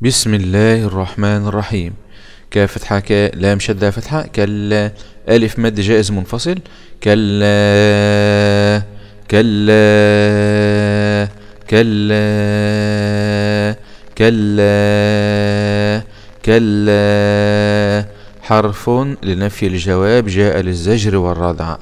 بسم الله الرحمن الرحيم كاف فتحة كا لام شدة فتحة كلا ألف مد جائز منفصل كلا كلا كلا كلا كلا حرف لنفي الجواب جاء للزجر والردع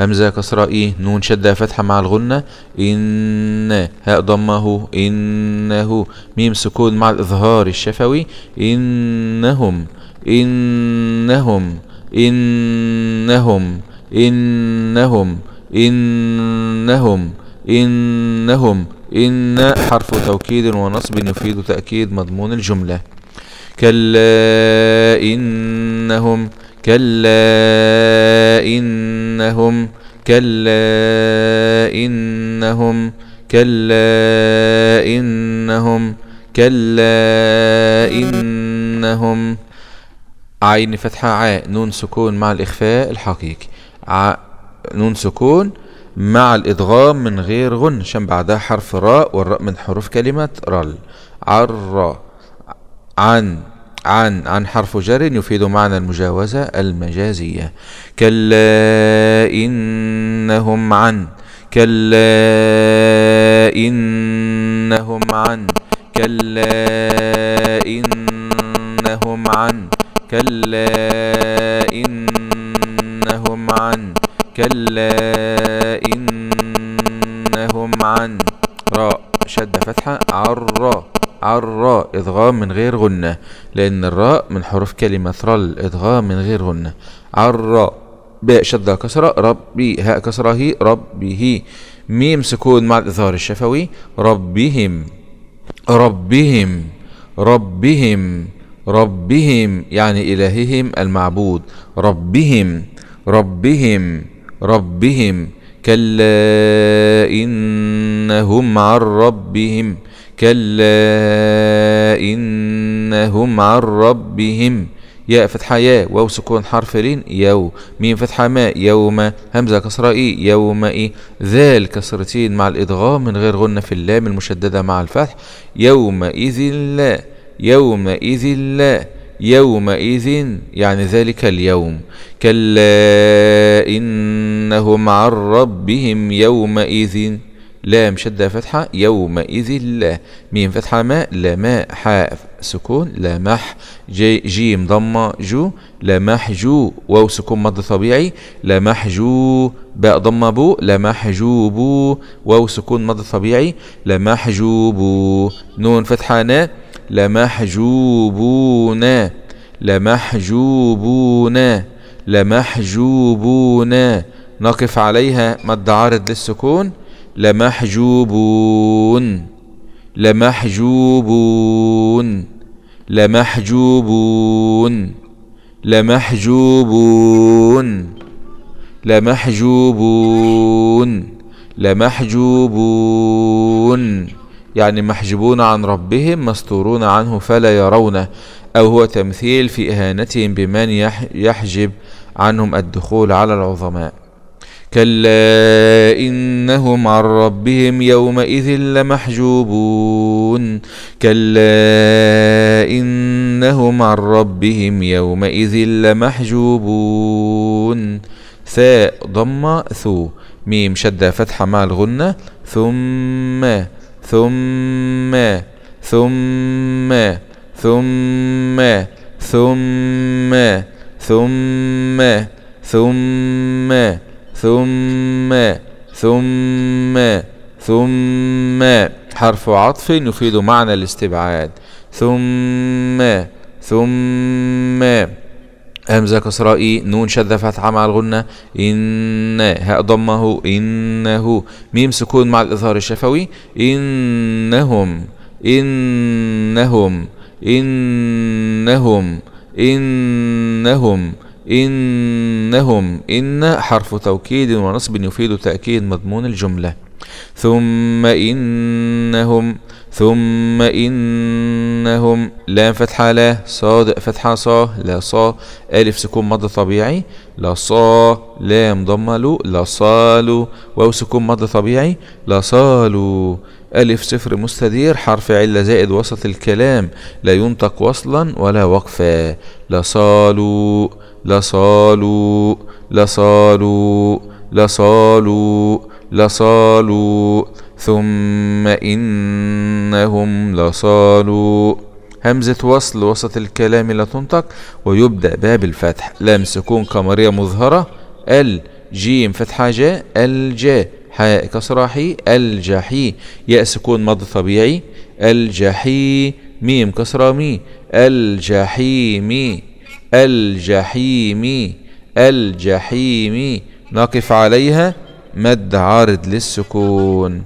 همزة كسرة إيه نون شدة فتحة مع الغنة إن هاء ضمه إنه ميم سكون مع الإظهار الشفوي إنهم إنهم إنهم إنهم إنهم إنهم إن حرف توكيد ونصب يفيد تأكيد مضمون الجملة كلا إنهم كلا إنهم كلا إنهم كلا إنهم كلا إنهم عين فتحة عاء نون سكون مع الإخفاء الحقيقي ع نون سكون مع الإدغام من غير غن عشان بعدها حرف راء والراء من حروف كلمة رل عر عن عن عن حرف جر يفيد معنى المجاوزة المجازية كلا إنهم عن كلا إنهم عن كلا إنهم عن كلا إنهم عن كلا إنهم عن راء شد فتحة عرّا الراء إدغام من غير غنة لأن الراء من حروف كلمة رل إدغام من غير غنة على الراء باء شدة كسرة ربي هاء كسرة هي ربه ميم سكون مع الإظهار الشفوي ربهم ربهم ربهم ربهم يعني إلههم المعبود ربهم ربهم ربهم كلا إنهم عن ربهم كلا إنهم عن ربهم يا فتحة يا واو سكون حرف رين يو ميم فتحة ما يوم همزة كسرة إي يوم إي ذال كسرتين مع الإدغام من غير غنة في اللام المشددة مع الفتح يومئذ لا يومئذ لا يومئذ يعني ذلك اليوم كلا إنهم عن ربهم يومئذ لام شدة فتحة يومئذ لا ميم فتحة ماء لماء حاء سكون لمح جي جيم ضمة جو جو واو سكون مد طبيعي جو باء ضمة بو جو بو واو سكون مد طبيعي جو بو نون فتحة نا جو جو بو بو نا نا جو بو نا نقف عليها مد عارض للسكون لمحجوبون لمحجوبون لمحجوبون لمحجوبون لمحجوبون لمحجوبون يعني محجوبون عن ربهم مستورون عنه فلا يرونه أو هو تمثيل في إهانتهم بمن يحجب عنهم الدخول على العظماء كلا إنهم عن ربهم يومئذ لمحجوبون كلا إنهم عن ربهم يومئذ لمحجوبون ثاء ضم ثو ميم شد فتح مع الغنة ثم ثم ثم ثم ثم ثم ثم ثم ثم ثم, ثم ثم ثم ثم حرف عطف يفيد معنى الاستبعاد ثم ثم همزة كسراء نون شذة فتحة مع الغنة إن هاء ضمه إنه ميم سكون مع الإظهار الشفوي إنهم إنهم إنهم إنهم إنهم إن حرف توكيد ونصب يفيد تأكيد مضمون الجملة ثم إنهم ثم إنهم لام فتحة لا صاد فتحة صا لا صا ألف سكون مد طبيعي لا صا لام ضمة لو لا صالوا واو سكون مد طبيعي لا صالوا ألف صفر مستدير حرف علة زائد وسط الكلام لا ينطق وصلا ولا وقفا لصالوا لصالوا لصالوا لصالوا لصالوا ثم إنهم لصالوا همزة وصل وسط الكلام لا تنطق ويبدأ باب الفتح لام سكون قمرية مظهرة ال جيم فتحة جاء الجاء حاء كسرة حي الجحي ياء سكون مض طبيعي الجحي ميم كسرة مي الجحيمي الجحيمي الجحيم نقف عليها مد عارض للسكون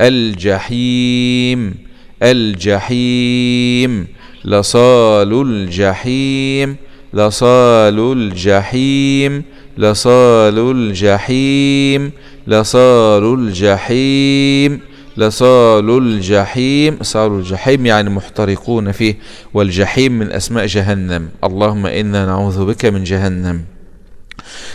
الجحيم الجحيم لصال الجحيم لصال الجحيم لصال الجحيم لصال الجحيم لصال الجحيم صال الجحيم يعني محترقون فيه والجحيم من أسماء جهنم اللهم إنا نعوذ بك من جهنم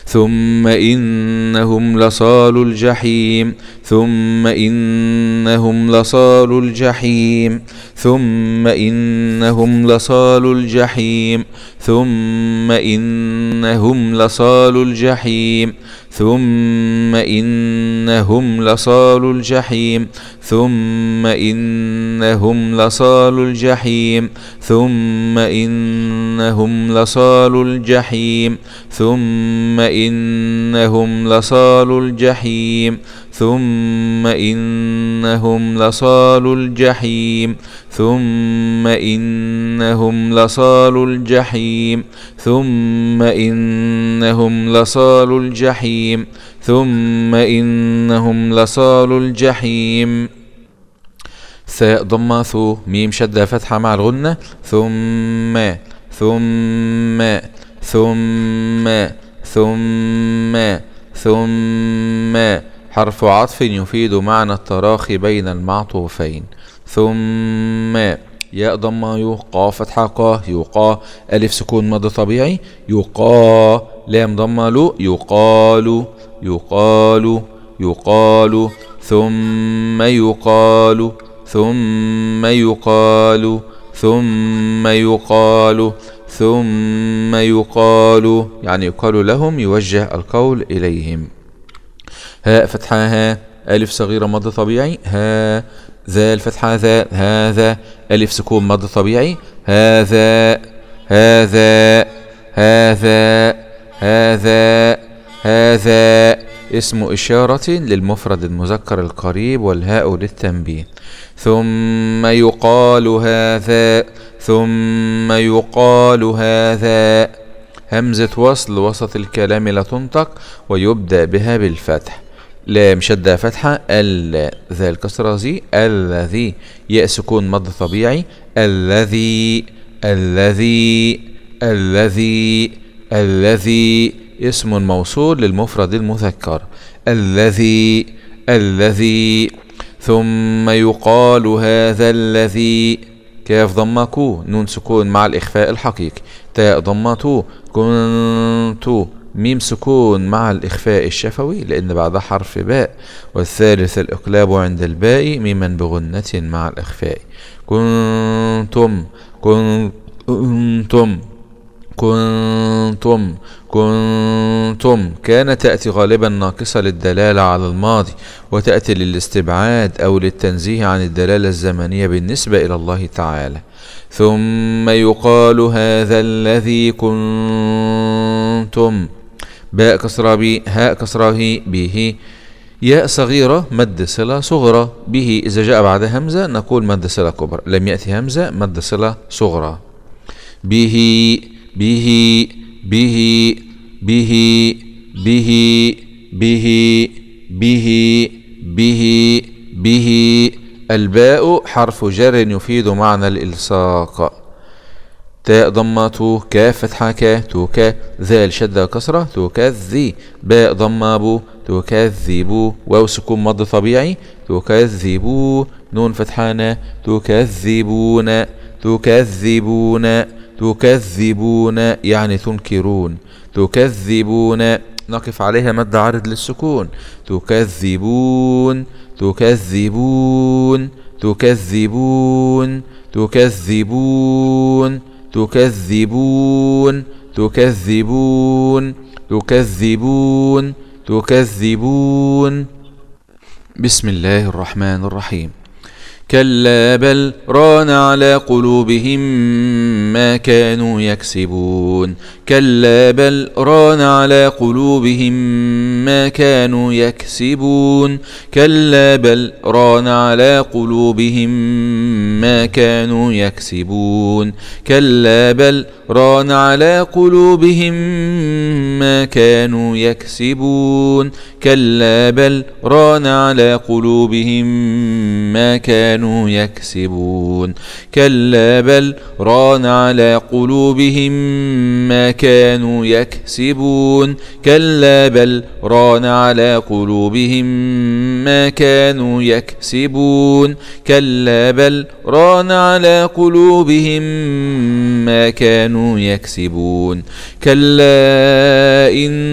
ثم إنهم لصال الجحيم ثم إنهم لصال الجحيم ثم إنهم لصال الجحيم ثم إنهم لصال الجحيم ثم إنهم لصال الجحيم ثم إنهم لصال الجحيم ثم إنهم لصال الجحيم ثم إنهم لصال الجحيم ثم إنهم لصال الجحيم ثم إنهم لصال الجحيم ثم إنهم لصال الجحيم ثم إنهم لصال الجحيم ثاء ضمة ثو ميم شدة فتحة مع الغنة ثم ثم ثم ثم ثم, ثم حرف عطف يفيد معنى التراخي بين المعطوفين ثم ياء ضمة يقى فتحة قا يقى ألف سكون مد طبيعي يقى لام ضمة لو يقال يقال يقال ثم يقال ثم يقال ثم يقال ثم يقال يعني يقال لهم يوجه القول إليهم هاء فتحة ها ألف صغيرة مد طبيعي ها ذال فتحة ذا هذا ألف سكون مد طبيعي هذا هذا هذا هذا هذا اسم إشارة للمفرد المذكر القريب والهاء للتنبيه ثم يقال هذا ثم يقال هذا همزة وصل وسط الكلام لا تنطق ويبدأ بها بالفتح لام شدة فتحة ال ذا الكسرة زي الذي ياء سكون مد طبيعي الذي الذي الذي الذي اسم موصول للمفرد المذكر الذي الذي ثم يقال هذا الذي كاف ضمة كو نون سكون مع الإخفاء الحقيقي تاء ضمة تو كنت ميم سكون مع الإخفاء الشفوي لأن بعدها حرف باء والثالث الإقلاب عند الباء ميما بغنة مع الإخفاء كنتم كنتم كنتم كنتم كان تأتي غالبا ناقصة للدلالة على الماضي وتأتي للاستبعاد أو للتنزيه عن الدلالة الزمنية بالنسبة إلى الله تعالى ثم يقال هذا الذي كنتم باء كسرة بي هاء كسرة هي به ياء صغيرة مد صلة صغرى به إذا جاء بعد همزة نقول مد صلة كبرى لم يأتي همزة مد صلة صغرى به به به به به به به به به الباء حرف جر يفيد معنى الإلصاق تاء ضمة تو كاف فتحة كا تو كا ذال شدة كسرة تكذي باء ضمة بو تكذبوا واو سكون مض طبيعي تكذبوا نون فتحة ن تكذبون تكذبون تكذبون يعني تنكرون تكذبون نقف عليها مد عارض للسكون تكذبون تكذبون تكذبون تكذبون, تكذبون تكذبون تكذبون تكذبون تكذبون بسم الله الرحمن الرحيم كلا بل ران على قلوبهم ما كانوا يكسبون كلا بل ران على قلوبهم ما كانوا يكسبون كلا بل ران على قلوبهم ما كانوا يكسبون كلا بل ران على قلوبهم ما كانوا يكسبون كلا بل ران على قلوبهم ما كانوا يكسبون كلا بل ران على قلوبهم ما كانوا يكسبون كلا بل ران على قلوبهم ما كانوا يكسبون كلا بل ران على قلوبهم ما كانوا يكسبون كلا إن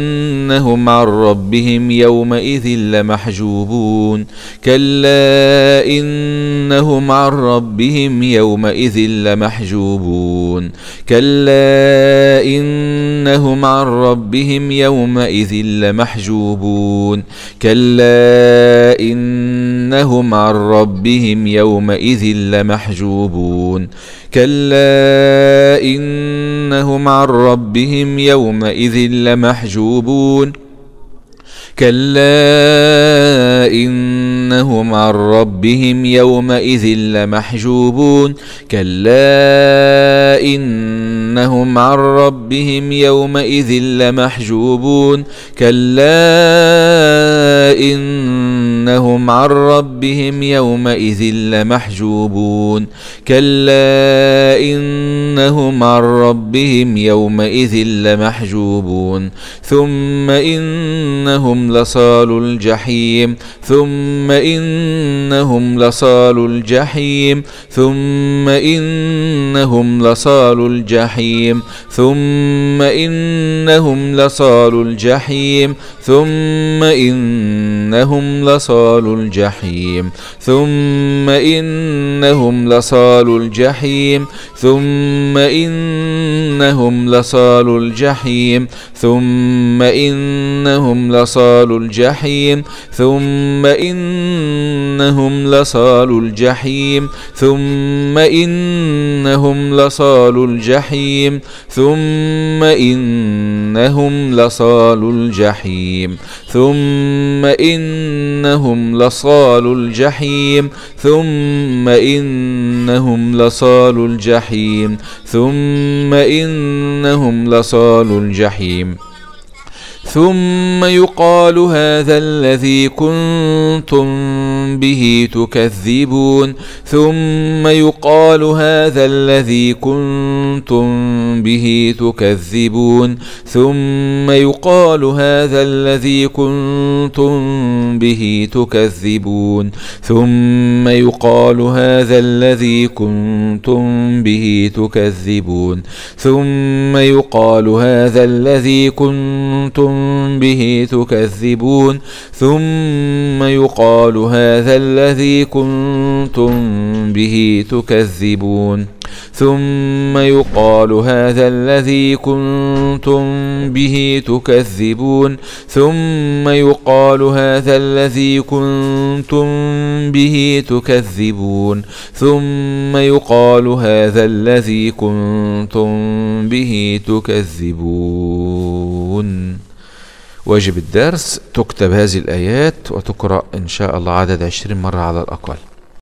إنهم عن ربهم يومئذ لمحجوبون كلا إنهم عن ربهم يومئذ لمحجوبون كلا إنهم عن ربهم يومئذ لمحجوبون كلا إنهم عن ربهم يومئذ لمحجوبون كلا إن انهم عن ربهم يومئذ لمحجوبون كلا انهم عن ربهم يومئذ لمحجوبون كلا انهم عن ربهم يومئذ لمحجوبون كلا انهم عن ربهم ربهم يومئذ لمحجوبون كلا إنهم عن ربهم يومئذ لمحجوبون ثم إنهم لصال الجحيم ثم إنهم لصال الجحيم ثم إنهم لصال الجحيم ثم إنهم لصال الجحيم ثم إنهم لصال الجحيم الجحيم ثم إنهم لصال الجحيم ثم إنهم لصال الجحيم ثم إنهم لصال الجحيم ثم إنهم لصال الجحيم ثم إنهم لصال الجحيم ثم إنهم لصال الجحيم ثم إنهم لصال الجحيم ثم إنهم لصال الجحيم ثم إنهم لصال الجحيم ثم يقال هذا الذي كنتم به تكذبون ثم يقال هذا الذي كنتم به تكذبون ثم يقال هذا الذي كنتم به تكذبون ثم يقال هذا الذي كنتم به تكذبون ثم يقال هذا الذي كنتم به تكذبون ثم يقال هذا الذي كنتم به تكذبون ثم يقال هذا الذي كنتم به تكذبون ثم يقال هذا الذي كنتم به تكذبون ثم يقال هذا الذي كنتم به تكذبون واجب الدرس تكتب هذه الآيات وتقرأ إن شاء الله عدد عشرين مرة على الأقل